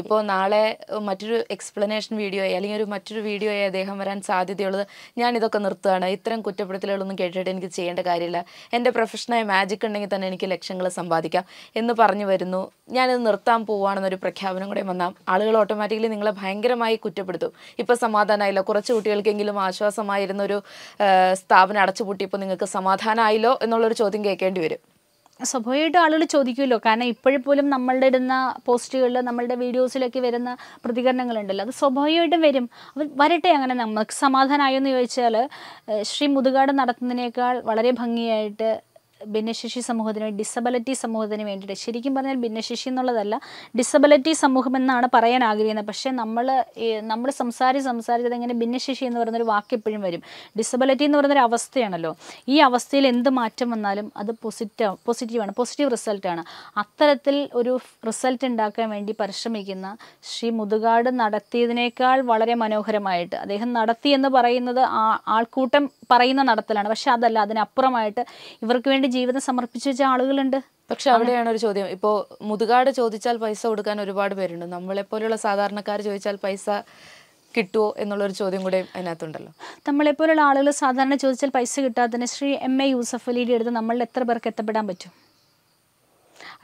ഇപ്പോൾ നാളെ മറ്റൊരു എക്സ്പ്ലനേഷൻ വീഡിയോയെ അല്ലെങ്കിൽ ഒരു മറ്റൊരു വീഡിയോയെ അദ്ദേഹം വരാൻ സാധ്യതയുള്ളത് ഞാൻ ഇതൊക്കെ നിർത്തുകയാണ് ഇത്തരം കുറ്റപ്പെടുത്തലുകളൊന്നും കേട്ടിട്ട് എനിക്ക് ചെയ്യേണ്ട കാര്യമില്ല എൻ്റെ പ്രൊഫഷനായ മാജിക് ഉണ്ടെങ്കിൽ തന്നെ എനിക്ക് ലക്ഷങ്ങൾ സമ്പാദിക്കാം എന്ന് പറഞ്ഞു വരുന്നു ഞാനിത് നിർത്താൻ പോവുകയാണെന്നൊരു പ്രഖ്യാപനം കൂടെ വന്നാൽ ആളുകൾ ഓട്ടോമാറ്റിക്കലി നിങ്ങളെ ഭയങ്കരമായി കുറ്റപ്പെടുത്തും ഇപ്പോൾ സമാധാനമായില്ല കുറച്ച് കുട്ടികൾക്കെങ്കിലും ആശ്വാസമായിരുന്നൊരു സ്ഥാപനം അടച്ചുപൂട്ടി ഇപ്പോൾ നിങ്ങൾക്ക് സമാധാനമായില്ലോ എന്നുള്ളൊരു ചോദ്യം കേൾക്കേണ്ടി വരും സ്വാഭാവികമായിട്ടും ആളുകൾ ചോദിക്കുമല്ലോ കാരണം ഇപ്പോഴും നമ്മളുടെ ഇടുന്ന പോസ്റ്റുകളിൽ നമ്മളുടെ വീഡിയോസിലൊക്കെ വരുന്ന പ്രതികരണങ്ങളുണ്ടല്ലോ അത് സ്വാഭാവികമായിട്ടും വരും അവർ വരട്ടെ അങ്ങനെ നമുക്ക് സമാധാനമായോ എന്ന് ചോദിച്ചാൽ ശ്രീ മുതുകാട് നടത്തുന്നതിനേക്കാൾ വളരെ ഭംഗിയായിട്ട് ഭിന്നശേഷി സമൂഹത്തിന് ഡിസബിലിറ്റി സമൂഹത്തിന് വേണ്ടിയിട്ട് ശരിക്കും പറഞ്ഞാൽ ഭിന്നശേഷി എന്നുള്ളതല്ല ഡിസബിലിറ്റി സമൂഹം എന്നാണ് പറയാൻ ആഗ്രഹിക്കുന്നത് പക്ഷേ നമ്മൾ നമ്മൾ സംസാരിച്ച് സംസാരിച്ചത് എങ്ങനെ ഭിന്നശേഷി എന്ന് പറയുന്നൊരു വാക്ക് എപ്പോഴും വരും ഡിസബിലിറ്റി എന്ന് പറയുന്നൊരു അവസ്ഥയാണല്ലോ ഈ അവസ്ഥയിൽ എന്ത് മാറ്റം വന്നാലും അത് പോസിറ്റീവ് പോസിറ്റീവാണ് പോസിറ്റീവ് റിസൾട്ടാണ് അത്തരത്തിൽ ഒരു റിസൾട്ട് ഉണ്ടാക്കാൻ വേണ്ടി പരിശ്രമിക്കുന്ന ശ്രീ മുതുകാട് നടത്തിയതിനേക്കാൾ വളരെ മനോഹരമായിട്ട് അദ്ദേഹം നടത്തി എന്ന് പറയുന്നത് ആൾക്കൂട്ടം പറയുന്ന നടത്തലാണ് പക്ഷെ അതല്ല അതിനപ്പുറമായിട്ട് ഇവർക്ക് വേണ്ടി ജീവിതം സമർപ്പിച്ചു വെച്ച ആളുകളുണ്ട് പക്ഷെ അവിടെയാണ് ഒരു ചോദ്യം ഇപ്പോ മുതുകാട് ചോദിച്ചാൽ പൈസ കൊടുക്കാൻ ഒരുപാട് പേരുണ്ട് പോലെയുള്ള സാധാരണക്കാർ ചോദിച്ചാൽ പൈസ കിട്ടുമോ എന്നുള്ള ഒരു ചോദ്യം കൂടെ അതിനകത്തുണ്ടല്ലോ നമ്മളെപ്പോലുള്ള ആളുകൾ സാധാരണ ചോദിച്ചാൽ പൈസ കിട്ടാത്തതിന് ശ്രീ എം എ യൂസഫ് അലിയുടെ അടുത്ത് നമ്മളിൽ എത്ര പേർക്ക് എത്തപ്പെടാൻ പറ്റും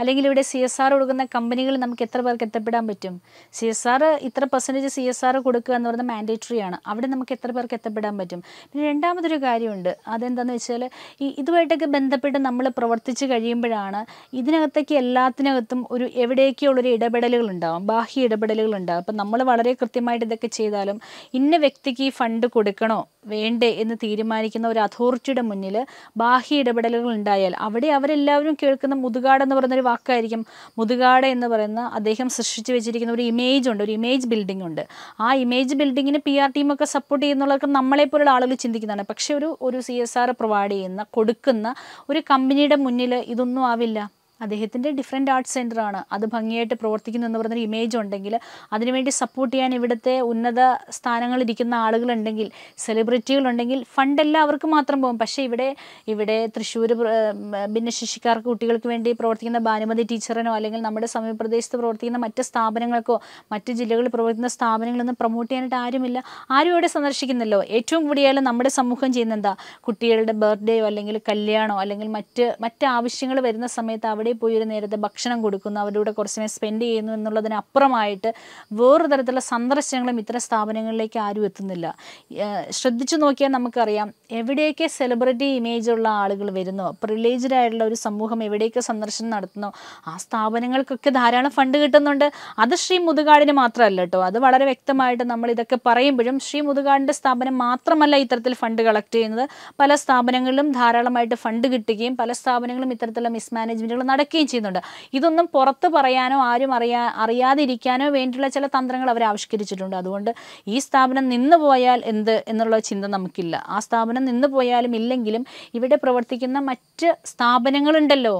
അല്ലെങ്കിൽ ഇവിടെ സി എസ് ആർ കൊടുക്കുന്ന കമ്പനികൾ നമുക്ക് എത്ര പേർക്ക് എത്തപ്പെടാൻ പറ്റും സി എസ് ആർ ഇത്ര പെർസെൻറ്റേജ് സി എസ് ആർ കൊടുക്കുക എന്ന് പറയുന്നത് മാൻഡേറ്ററി ആണ് അവിടെ നമുക്ക് എത്ര പേർക്ക് എത്തപ്പെടാൻ പറ്റും പിന്നെ രണ്ടാമതൊരു കാര്യമുണ്ട് അതെന്താണെന്ന് വെച്ചാൽ ഈ ഇതുമായിട്ടൊക്കെ ബന്ധപ്പെട്ട് നമ്മൾ പ്രവർത്തിച്ച് കഴിയുമ്പോഴാണ് ഇതിനകത്തേക്ക് എല്ലാത്തിനകത്തും ഒരു എവിടേക്കുള്ളൊരു ഇടപെടലുകൾ ഉണ്ടാവും ബാഹ്യ ഇടപെടലുകൾ ഉണ്ടാവും അപ്പം നമ്മൾ വളരെ കൃത്യമായിട്ട് ഇതൊക്കെ ചെയ്താലും ഇന്ന വ്യക്തിക്ക് ഈ ഫണ്ട് കൊടുക്കണോ വേണ്ടേ എന്ന് തീരുമാനിക്കുന്ന ഒരു അതോറിറ്റിയുടെ മുന്നിൽ ബാഹ്യ ഇടപെടലുകൾ ഉണ്ടായാൽ അവിടെ അവരെല്ലാവരും കേൾക്കുന്ന മുതുകാടെന്ന് പറഞ്ഞൊരു വാക്കായിരിക്കും മുതുകാട് എന്ന് പറയുന്ന അദ്ദേഹം സൃഷ്ടിച്ചു വെച്ചിരിക്കുന്ന ഒരു ഇമേജ് ഉണ്ട് ഒരു ഇമേജ് ബിൽഡിംഗ് ഉണ്ട് ആ ഇമേജ് ബിൽഡിങ്ങിന് പി ആർ ടീമൊക്കെ സപ്പോർട്ട് നമ്മളെ നമ്മളെപ്പോലുള്ള ആളുകൾ ചിന്തിക്കുന്നതാണ് പക്ഷേ ഒരു ഒരു സി എസ് ആർ പ്രൊവൈഡ് ചെയ്യുന്ന കൊടുക്കുന്ന ഒരു കമ്പനിയുടെ മുന്നിൽ ഇതൊന്നും ആവില്ല അദ്ദേഹത്തിൻ്റെ ഡിഫറെൻ്റ് ആർട്സ് ആണ് അത് ഭംഗിയായിട്ട് പ്രവർത്തിക്കുന്നു എന്ന് പറഞ്ഞൊരു ഇമേജ് ഉണ്ടെങ്കിൽ അതിനുവേണ്ടി സപ്പോർട്ട് ചെയ്യാൻ ഇവിടുത്തെ ഉന്നത സ്ഥാനങ്ങളിരിക്കുന്ന ആളുകളുണ്ടെങ്കിൽ സെലിബ്രിറ്റികളുണ്ടെങ്കിൽ ഫണ്ട് എല്ലാവർക്കും മാത്രം പോകും പക്ഷേ ഇവിടെ ഇവിടെ തൃശ്ശൂർ ഭിന്നശേഷിക്കാർക്ക് കുട്ടികൾക്ക് വേണ്ടി പ്രവർത്തിക്കുന്ന ഭാനുമതി ടീച്ചറിനോ അല്ലെങ്കിൽ നമ്മുടെ സമീപപ്രദേശത്ത് പ്രവർത്തിക്കുന്ന മറ്റ് സ്ഥാപനങ്ങൾക്കോ മറ്റ് ജില്ലകളിൽ പ്രവർത്തിക്കുന്ന സ്ഥാപനങ്ങളൊന്നും പ്രൊമോട്ട് ചെയ്യാനായിട്ട് ആരുമില്ല ആരും ഇവിടെ സന്ദർശിക്കുന്നല്ലോ ഏറ്റവും കൂടിയാലും നമ്മുടെ സമൂഹം ചെയ്യുന്നെന്താ കുട്ടികളുടെ ബർത്ത്ഡേയോ അല്ലെങ്കിൽ കല്യാണോ അല്ലെങ്കിൽ മറ്റ് മറ്റ് ആവശ്യങ്ങൾ വരുന്ന സമയത്ത് അവിടെ കടയിൽ പോയി ഒരു നേരത്തെ ഭക്ഷണം കൊടുക്കുന്നു അവരുടെ കൂടെ കുറച്ച് സമയം സ്പെൻഡ് ചെയ്യുന്നു എന്നുള്ളതിനപ്പുറമായിട്ട് വേറൊരു തരത്തിലുള്ള സന്ദർശനങ്ങളും ഇത്തരം സ്ഥാപനങ്ങളിലേക്ക് ആരും എത്തുന്നില്ല ശ്രദ്ധിച്ചു നോക്കിയാൽ നമുക്കറിയാം എവിടെയൊക്കെ സെലിബ്രിറ്റി ഇമേജ് ഉള്ള ആളുകൾ വരുന്നു പ്രിവിലേജ്ഡ് ആയിട്ടുള്ള ഒരു സമൂഹം എവിടെയൊക്കെ സന്ദർശനം നടത്തുന്നു ആ സ്ഥാപനങ്ങൾക്കൊക്കെ ധാരാളം ഫണ്ട് കിട്ടുന്നുണ്ട് അത് ശ്രീ മുതുകാടിന് മാത്രമല്ല കേട്ടോ അത് വളരെ വ്യക്തമായിട്ട് നമ്മൾ ഇതൊക്കെ പറയുമ്പോഴും ശ്രീ മുതുകാടിൻ്റെ സ്ഥാപനം മാത്രമല്ല ഇത്തരത്തിൽ ഫണ്ട് കളക്ട് ചെയ്യുന്നത് പല സ്ഥാപനങ്ങളിലും ധാരാളമായിട്ട് ഫണ്ട് കിട്ടുകയും പല സ്ഥാപനങ്ങളും ഇത്തരത്തിലുള്ള മിസ്മാനേജ്മെൻറ്റുകൾ നടക്കുകയും ചെയ്യുന്നുണ്ട് ഇതൊന്നും പുറത്ത് പറയാനോ ആരും അറിയാ അറിയാതിരിക്കാനോ വേണ്ടിയുള്ള ചില തന്ത്രങ്ങൾ അവർ ആവിഷ്കരിച്ചിട്ടുണ്ട് അതുകൊണ്ട് ഈ സ്ഥാപനം നിന്ന് പോയാൽ എന്ത് എന്നുള്ള ചിന്ത നമുക്കില്ല ആ സ്ഥാപനം നിന്ന് പോയാലും ഇല്ലെങ്കിലും ഇവിടെ പ്രവർത്തിക്കുന്ന മറ്റ് സ്ഥാപനങ്ങളുണ്ടല്ലോ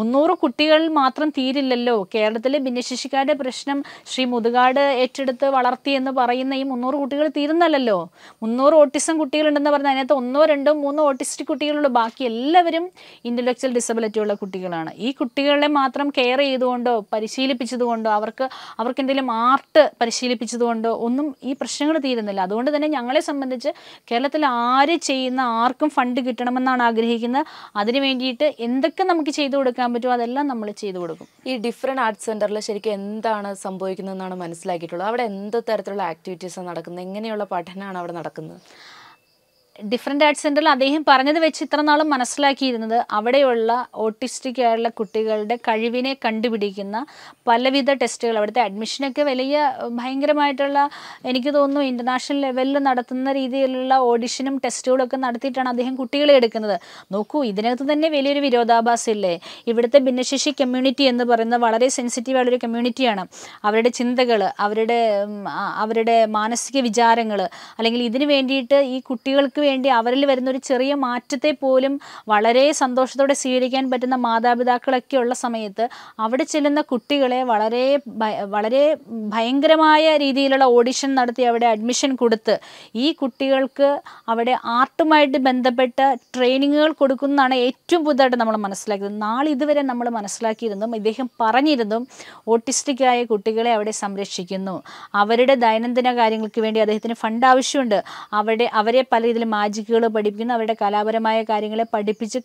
മുന്നൂറ് കുട്ടികൾ മാത്രം തീരില്ലല്ലോ കേരളത്തിലെ ഭിന്നശേഷിക്കാരുടെ പ്രശ്നം ശ്രീ മുതുകാട് ഏറ്റെടുത്ത് വളർത്തി എന്ന് പറയുന്ന ഈ മുന്നൂറ് കുട്ടികൾ തീർന്നല്ലല്ലോ മുന്നൂറ് ഓട്ടിസം കുട്ടികളുണ്ടെന്ന് പറഞ്ഞാൽ അതിനകത്ത് ഒന്നോ രണ്ടോ മൂന്നോ ഓട്ടിസ്റ്റിക് കുട്ടികളുള്ളൂ ബാക്കി എല്ലാവരും ഇൻ്റലക്ച്വൽ ഡിസബിലിറ്റി ഉള്ള കുട്ടികളാണ് ഈ കുട്ടികളെ മാത്രം കെയർ ചെയ്തുകൊണ്ടോ പരിശീലിപ്പിച്ചതുകൊണ്ടോ അവർക്ക് അവർക്ക് എന്തെങ്കിലും ആർട്ട് പരിശീലിപ്പിച്ചതുകൊണ്ടോ ഒന്നും ഈ പ്രശ്നങ്ങൾ തീരുന്നില്ല അതുകൊണ്ട് തന്നെ ഞങ്ങളെ സംബന്ധിച്ച് കേരളത്തിൽ ആര് ചെയ്യുന്ന ആർക്കും ഫണ്ട് കിട്ടണമെന്നാണ് ആഗ്രഹിക്കുന്നത് അതിന് വേണ്ടിയിട്ട് എന്തൊക്കെ നമുക്ക് ചെയ്തു കൊടുക്കാൻ പറ്റുമോ അതെല്ലാം നമ്മൾ ചെയ്തു കൊടുക്കും ഈ ഡിഫറെൻറ്റ് ആർട്ട് സെൻറ്ററിൽ ശരിക്കും എന്താണ് സംഭവിക്കുന്നതെന്നാണ് മനസ്സിലാക്കിയിട്ടുള്ളത് അവിടെ എന്ത് തരത്തിലുള്ള ആക്ടിവിറ്റീസാണ് നടക്കുന്നത് എങ്ങനെയുള്ള പഠനമാണ് അവിടെ നടക്കുന്നത് ഡിഫറെൻ്റ് ആർട്ട് സെൻറ്ററിൽ അദ്ദേഹം പറഞ്ഞത് വെച്ച് ഇത്ര നാളും മനസ്സിലാക്കിയിരുന്നത് അവിടെയുള്ള ഓട്ടിസ്റ്റിക് ആയുള്ള കുട്ടികളുടെ കഴിവിനെ കണ്ടുപിടിക്കുന്ന പലവിധ ടെസ്റ്റുകൾ അവിടുത്തെ അഡ്മിഷനൊക്കെ വലിയ ഭയങ്കരമായിട്ടുള്ള എനിക്ക് തോന്നുന്നു ഇൻ്റർനാഷണൽ ലെവലിൽ നടത്തുന്ന രീതിയിലുള്ള ഓഡിഷനും ടെസ്റ്റുകളൊക്കെ നടത്തിയിട്ടാണ് അദ്ദേഹം കുട്ടികളെ എടുക്കുന്നത് നോക്കൂ ഇതിനകത്ത് തന്നെ വലിയൊരു വിരോധാഭാസമില്ലേ ഇവിടുത്തെ ഭിന്നശേഷി കമ്മ്യൂണിറ്റി എന്ന് പറയുന്നത് വളരെ ആയൊരു കമ്മ്യൂണിറ്റിയാണ് അവരുടെ ചിന്തകൾ അവരുടെ അവരുടെ മാനസിക വിചാരങ്ങൾ അല്ലെങ്കിൽ ഇതിനു വേണ്ടിയിട്ട് ഈ കുട്ടികൾക്ക് വേണ്ടി അവരിൽ വരുന്ന ഒരു ചെറിയ മാറ്റത്തെ പോലും വളരെ സന്തോഷത്തോടെ സ്വീകരിക്കാൻ പറ്റുന്ന മാതാപിതാക്കളൊക്കെ ഉള്ള സമയത്ത് അവിടെ ചെല്ലുന്ന കുട്ടികളെ വളരെ വളരെ ഭയങ്കരമായ രീതിയിലുള്ള ഓഡിഷൻ നടത്തി അവിടെ അഡ്മിഷൻ കൊടുത്ത് ഈ കുട്ടികൾക്ക് അവിടെ ആർട്ടുമായിട്ട് ബന്ധപ്പെട്ട ട്രെയിനിങ്ങുകൾ കൊടുക്കുന്നതാണ് ഏറ്റവും പുതുതായിട്ട് നമ്മൾ മനസ്സിലാക്കിയത് നാളെ ഇതുവരെ നമ്മൾ മനസ്സിലാക്കിയിരുന്നു ഇദ്ദേഹം ഓട്ടിസ്റ്റിക് ഓട്ടിസ്റ്റിക്കായ കുട്ടികളെ അവിടെ സംരക്ഷിക്കുന്നു അവരുടെ ദൈനംദിന കാര്യങ്ങൾക്ക് വേണ്ടി അദ്ദേഹത്തിന് ഫണ്ട് ആവശ്യമുണ്ട് അവിടെ അവരെ പല രീതിയിലും മാജിക്കുകൾ പഠിപ്പിക്കുന്നു അവരുടെ കലാപരമായ കാര്യങ്ങളെ പഠിപ്പിച്ച്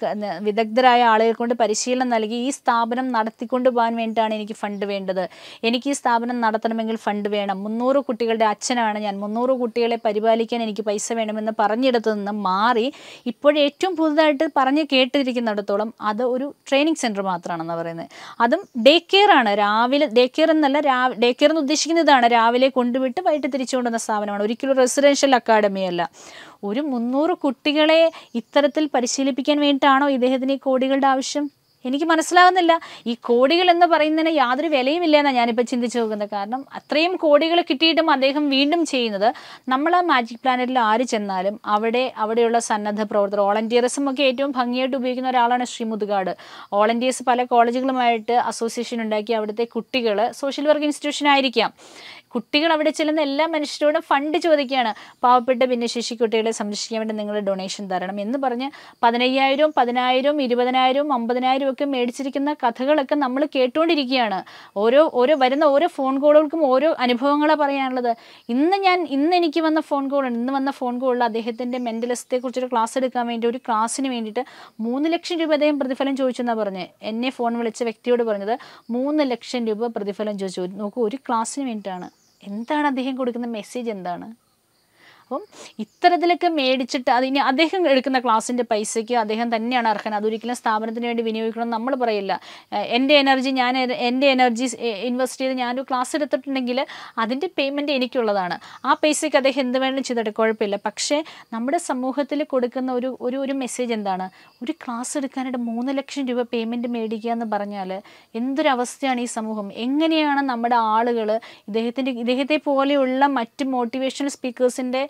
വിദഗ്ധരായ ആളുകൾ കൊണ്ട് പരിശീലനം നൽകി ഈ സ്ഥാപനം നടത്തിക്കൊണ്ട് പോകാൻ വേണ്ടിയിട്ടാണ് എനിക്ക് ഫണ്ട് വേണ്ടത് എനിക്ക് ഈ സ്ഥാപനം നടത്തണമെങ്കിൽ ഫണ്ട് വേണം മുന്നൂറ് കുട്ടികളുടെ അച്ഛനാണ് ഞാൻ മുന്നൂറ് കുട്ടികളെ പരിപാലിക്കാൻ എനിക്ക് പൈസ വേണമെന്ന് പറഞ്ഞിടത്തു നിന്ന് മാറി ഇപ്പോഴേറ്റവും പുതുതായിട്ട് പറഞ്ഞ് കേട്ടിരിക്കുന്നിടത്തോളം അത് ഒരു ട്രെയിനിങ് സെൻറ്റർ മാത്രമാണെന്ന് പറയുന്നത് അതും ഡേ കെയർ ആണ് രാവിലെ ഡേ കെയർ എന്നല്ല ഡേ കെയർ എന്ന് ഉദ്ദേശിക്കുന്നതാണ് രാവിലെ കൊണ്ടുവിട്ട് വൈകിട്ട് തിരിച്ചു കൊണ്ടുവന്ന സ്ഥാപനമാണ് ഒരിക്കലും റെസിഡൻഷ്യൽ അക്കാഡമി അല്ല ഒരു മുന്നൂറ് കുട്ടികളെ ഇത്തരത്തിൽ പരിശീലിപ്പിക്കാൻ വേണ്ടിയിട്ടാണോ ഇദ്ദേഹത്തിന് ഈ കോടികളുടെ ആവശ്യം എനിക്ക് മനസ്സിലാകുന്നില്ല ഈ കോടികൾ എന്ന് പറയുന്നതിന് യാതൊരു വിലയും ഇല്ല എന്നാണ് ഞാനിപ്പോൾ ചിന്തിച്ചു നോക്കുന്നത് കാരണം അത്രയും കോടികൾ കിട്ടിയിട്ടും അദ്ദേഹം വീണ്ടും ചെയ്യുന്നത് നമ്മൾ ആ മാജിക് പ്ലാനറ്റിൽ ആര് ചെന്നാലും അവിടെ അവിടെയുള്ള സന്നദ്ധ പ്രവർത്തകർ വോളണ്ടിയേഴ്സും ഒക്കെ ഏറ്റവും ഭംഗിയായിട്ട് ഉപയോഗിക്കുന്ന ഒരാളാണ് ശ്രീ മുതുകാട് വോളണ്ടിയേഴ്സ് പല കോളേജുകളുമായിട്ട് അസോസിയേഷൻ ഉണ്ടാക്കി അവിടുത്തെ കുട്ടികൾ സോഷ്യൽ വർക്ക് ഇൻസ്റ്റിറ്റ്യൂഷൻ ആയിരിക്കാം കുട്ടികൾ അവിടെ ചെല്ലുന്ന എല്ലാ മനുഷ്യരോടും ഫണ്ട് ചോദിക്കുകയാണ് പാവപ്പെട്ട ഭിന്നശേഷി കുട്ടികളെ സംരക്ഷിക്കാൻ വേണ്ടി നിങ്ങൾ ഡൊണേഷൻ തരണം എന്ന് പറഞ്ഞ് പതിനയ്യായിരവും പതിനായിരവും ഇരുപതിനായിരവും അമ്പതിനായിരവും ഒക്കെ മേടിച്ചിരിക്കുന്ന കഥകളൊക്കെ നമ്മൾ കേട്ടുകൊണ്ടിരിക്കുകയാണ് ഓരോ ഓരോ വരുന്ന ഓരോ ഫോൺ കോളുകൾക്കും ഓരോ അനുഭവങ്ങളെ പറയാനുള്ളത് ഇന്ന് ഞാൻ ഇന്ന് എനിക്ക് വന്ന ഫോൺ കോൾ ഇന്ന് വന്ന ഫോൺ കോളിൽ അദ്ദേഹത്തിൻ്റെ മെൻ്റലിസത്തെ കുറിച്ചൊരു ക്ലാസ് എടുക്കാൻ വേണ്ടി ഒരു ക്ലാസ്സിന് വേണ്ടിയിട്ട് മൂന്ന് ലക്ഷം രൂപ അദ്ദേഹം പ്രതിഫലം എന്നാണ് പറഞ്ഞത് എന്നെ ഫോൺ വിളിച്ച വ്യക്തിയോട് പറഞ്ഞത് മൂന്ന് ലക്ഷം രൂപ പ്രതിഫലം ചോദിച്ചു നോക്കൂ ഒരു ക്ലാസ്സിന് വേണ്ടിയിട്ടാണ് എന്താണ് അദ്ദേഹം കൊടുക്കുന്ന മെസ്സേജ് എന്താണ് അപ്പം ഇത്തരത്തിലൊക്കെ മേടിച്ചിട്ട് അതിന് അദ്ദേഹം എടുക്കുന്ന ക്ലാസ്സിൻ്റെ പൈസയ്ക്ക് അദ്ദേഹം തന്നെയാണ് അർഹൻ അതൊരിക്കലും സ്ഥാപനത്തിന് വേണ്ടി വിനിയോഗിക്കണം നമ്മൾ പറയില്ല എൻ്റെ എനർജി ഞാൻ എൻ്റെ എനർജി ഇൻവെസ്റ്റ് ചെയ്ത് ഞാനൊരു ക്ലാസ് എടുത്തിട്ടുണ്ടെങ്കിൽ അതിൻ്റെ പേയ്മെൻറ്റ് എനിക്കുള്ളതാണ് ആ പൈസയ്ക്ക് അദ്ദേഹം എന്ത് വേണമെങ്കിലും ചെയ്തിട്ട് കുഴപ്പമില്ല പക്ഷേ നമ്മുടെ സമൂഹത്തിൽ കൊടുക്കുന്ന ഒരു ഒരു ഒരു മെസ്സേജ് എന്താണ് ഒരു ക്ലാസ് എടുക്കാനായിട്ട് മൂന്ന് ലക്ഷം രൂപ പേയ്മെൻറ്റ് മേടിക്കുക എന്ന് പറഞ്ഞാൽ എന്തൊരവസ്ഥയാണ് ഈ സമൂഹം എങ്ങനെയാണ് നമ്മുടെ ആളുകൾ ഇദ്ദേഹത്തിൻ്റെ ഇദ്ദേഹത്തെ പോലെയുള്ള മറ്റ് മോട്ടിവേഷണൽ സ്പീക്കേഴ്സിൻ്റെ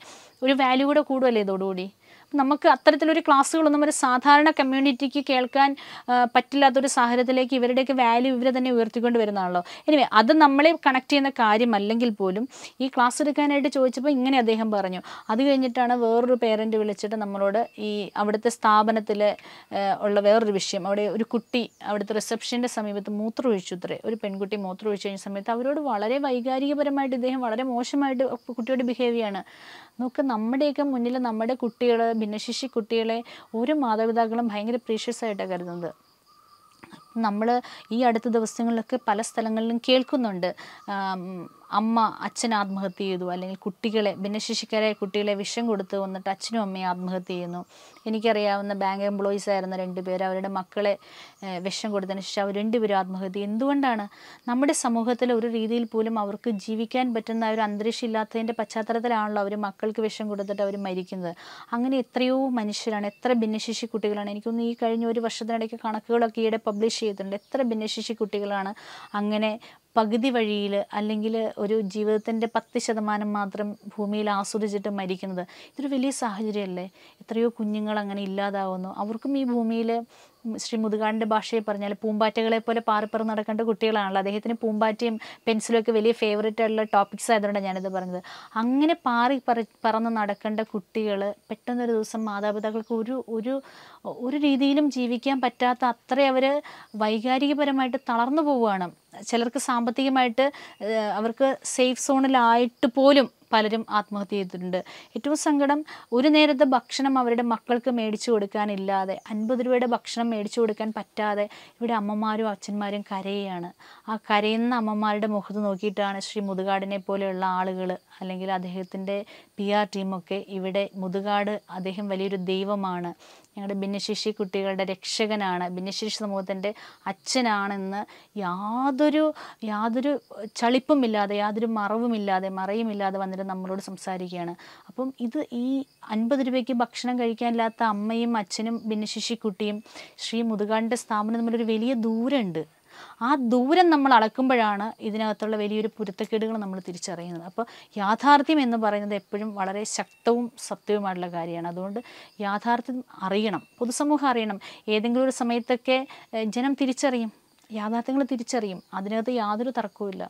ഒരു വാല്യൂ കൂടെ കൂടുമല്ലേ ഇതോടുകൂടി നമുക്ക് അത്തരത്തിലൊരു ക്ലാസ്സുകളൊന്നും ഒരു സാധാരണ കമ്മ്യൂണിറ്റിക്ക് കേൾക്കാൻ പറ്റില്ലാത്തൊരു സാഹചര്യത്തിലേക്ക് ഇവരുടെയൊക്കെ വാല്യൂ ഇവരെ തന്നെ ഉയർത്തിക്കൊണ്ട് വരുന്നതാണല്ലോ എനിവേ അത് നമ്മളെ കണക്ട് ചെയ്യുന്ന കാര്യമല്ലെങ്കിൽ പോലും ഈ ക്ലാസ് എടുക്കാനായിട്ട് ചോദിച്ചപ്പോൾ ഇങ്ങനെ അദ്ദേഹം പറഞ്ഞു അത് കഴിഞ്ഞിട്ടാണ് വേറൊരു പേരൻ്റ് വിളിച്ചിട്ട് നമ്മളോട് ഈ അവിടുത്തെ സ്ഥാപനത്തിൽ ഉള്ള വേറൊരു വിഷയം അവിടെ ഒരു കുട്ടി അവിടുത്തെ റിസപ്ഷൻ്റെ സമീപത്ത് മൂത്രം ഒഴിച്ചു ഇത്രേ ഒരു പെൺകുട്ടി മൂത്രം ഒഴിച്ചു കഴിഞ്ഞ സമയത്ത് അവരോട് വളരെ വൈകാരികപരമായിട്ട് ഇദ്ദേഹം വളരെ മോശമായിട്ട് കുട്ടിയോട് ബിഹേവിയാണ് നമുക്ക് നമ്മുടെയൊക്കെ മുന്നിൽ നമ്മുടെ കുട്ടികൾ ഭിന്നശേഷി കുട്ടികളെ ഒരു മാതാപിതാക്കളും ഭയങ്കര പ്രീഷ്യസ് ആയിട്ടാണ് കരുതുന്നത് നമ്മൾ ഈ അടുത്ത ദിവസങ്ങളിലൊക്കെ പല സ്ഥലങ്ങളിലും കേൾക്കുന്നുണ്ട് അമ്മ അച്ഛൻ ആത്മഹത്യ ചെയ്തു അല്ലെങ്കിൽ കുട്ടികളെ ഭിന്നശേഷിക്കാരെ കുട്ടികളെ വിഷം കൊടുത്ത് വന്നിട്ട് അച്ഛനും അമ്മയും ആത്മഹത്യ ചെയ്യുന്നു എനിക്കറിയാവുന്ന ബാങ്ക് എംപ്ലോയീസ് ആയിരുന്ന പേർ അവരുടെ മക്കളെ വിഷം കൊടുത്തതിന് ശേഷം അവർ രണ്ടുപേരും ആത്മഹത്യ എന്തുകൊണ്ടാണ് നമ്മുടെ സമൂഹത്തിൽ ഒരു രീതിയിൽ പോലും അവർക്ക് ജീവിക്കാൻ പറ്റുന്ന ഒരു അന്തരീക്ഷം ഇല്ലാത്തതിൻ്റെ പശ്ചാത്തലത്തിലാണല്ലോ അവർ മക്കൾക്ക് വിഷം കൊടുത്തിട്ട് അവർ മരിക്കുന്നത് അങ്ങനെ എത്രയോ മനുഷ്യരാണ് എത്ര ഭിന്നശേഷി കുട്ടികളാണ് എനിക്കൊന്ന് ഈ കഴിഞ്ഞ ഒരു വർഷത്തിനിടയ്ക്ക് കണക്കുകളൊക്കെ ഈയിടെ പബ്ലിഷ് ചെയ്തിട്ടുണ്ട് എത്ര ഭിന്നശേഷി കുട്ടികളാണ് അങ്ങനെ പകുതി വഴിയിൽ അല്ലെങ്കിൽ ഒരു ജീവിതത്തിൻ്റെ പത്ത് ശതമാനം മാത്രം ഭൂമിയിൽ ആസ്വദിച്ചിട്ട് മരിക്കുന്നത് ഇതൊരു വലിയ സാഹചര്യമല്ലേ എത്രയോ കുഞ്ഞുങ്ങൾ അങ്ങനെ ഇല്ലാതാവുന്നു അവർക്കും ഈ ഭൂമിയിൽ ശ്രീ മുതുകാടിൻ്റെ ഭാഷയിൽ പറഞ്ഞാൽ പൂമ്പാറ്റകളെ പോലെ പാറിപ്പറ നടക്കേണ്ട കുട്ടികളാണല്ലോ അദ്ദേഹത്തിന് പൂമ്പാറ്റയും പെൻസിലും ഒക്കെ വലിയ ഫേവറേറ്റ് ആയിട്ടുള്ള ടോപ്പിക്സ് ആയതുകൊണ്ടാണ് ഞാനിത് പറഞ്ഞത് അങ്ങനെ പാറി പറന്ന് നടക്കേണ്ട കുട്ടികൾ പെട്ടെന്നൊരു ദിവസം മാതാപിതാക്കൾക്ക് ഒരു ഒരു ഒരു രീതിയിലും ജീവിക്കാൻ പറ്റാത്ത അത്ര അവർ വൈകാരികപരമായിട്ട് തളർന്നു പോവുകയാണ് ചിലർക്ക് സാമ്പത്തികമായിട്ട് അവർക്ക് സേഫ് സോണിലായിട്ട് പോലും പലരും ആത്മഹത്യ ചെയ്തിട്ടുണ്ട് ഏറ്റവും സങ്കടം ഒരു നേരത്തെ ഭക്ഷണം അവരുടെ മക്കൾക്ക് മേടിച്ചു കൊടുക്കാനില്ലാതെ അൻപത് രൂപയുടെ ഭക്ഷണം മേടിച്ചു കൊടുക്കാൻ പറ്റാതെ ഇവിടെ അമ്മമാരും അച്ഛന്മാരും കരയാണ് ആ കരയുന്ന അമ്മമാരുടെ മുഖത്ത് നോക്കിയിട്ടാണ് ശ്രീ മുതുകാടിനെ പോലെയുള്ള ആളുകൾ അല്ലെങ്കിൽ അദ്ദേഹത്തിൻ്റെ പി ആർ ടീമൊക്കെ ഇവിടെ മുതുകാട് അദ്ദേഹം വലിയൊരു ദൈവമാണ് ഞങ്ങളുടെ ഭിന്നശേഷി കുട്ടികളുടെ രക്ഷകനാണ് ഭിന്നശേഷി സമൂഹത്തിൻ്റെ അച്ഛനാണെന്ന് യാതൊരു യാതൊരു ചളിപ്പുമില്ലാതെ യാതൊരു മറവുമില്ലാതെ മറയുമില്ലാതെ വന്നിട്ട് നമ്മളോട് സംസാരിക്കുകയാണ് അപ്പം ഇത് ഈ അൻപത് രൂപയ്ക്ക് ഭക്ഷണം കഴിക്കാനില്ലാത്ത അമ്മയും അച്ഛനും ഭിന്നശേഷി കുട്ടിയും ശ്രീ മുതുകാടിൻ്റെ സ്ഥാപനം തമ്മിലൊരു വലിയ ദൂരമുണ്ട് ആ ദൂരം നമ്മൾ അളക്കുമ്പോഴാണ് ഇതിനകത്തുള്ള വലിയൊരു പൊരുത്തക്കേടുകൾ നമ്മൾ തിരിച്ചറിയുന്നത് അപ്പോൾ യാഥാർത്ഥ്യം എന്ന് പറയുന്നത് എപ്പോഴും വളരെ ശക്തവും സത്യവുമായിട്ടുള്ള കാര്യമാണ് അതുകൊണ്ട് യാഥാർത്ഥ്യം അറിയണം പൊതുസമൂഹം അറിയണം ഏതെങ്കിലും ഒരു സമയത്തൊക്കെ ജനം തിരിച്ചറിയും യാഥാർത്ഥ്യങ്ങൾ തിരിച്ചറിയും അതിനകത്ത് യാതൊരു തർക്കവുമില്ല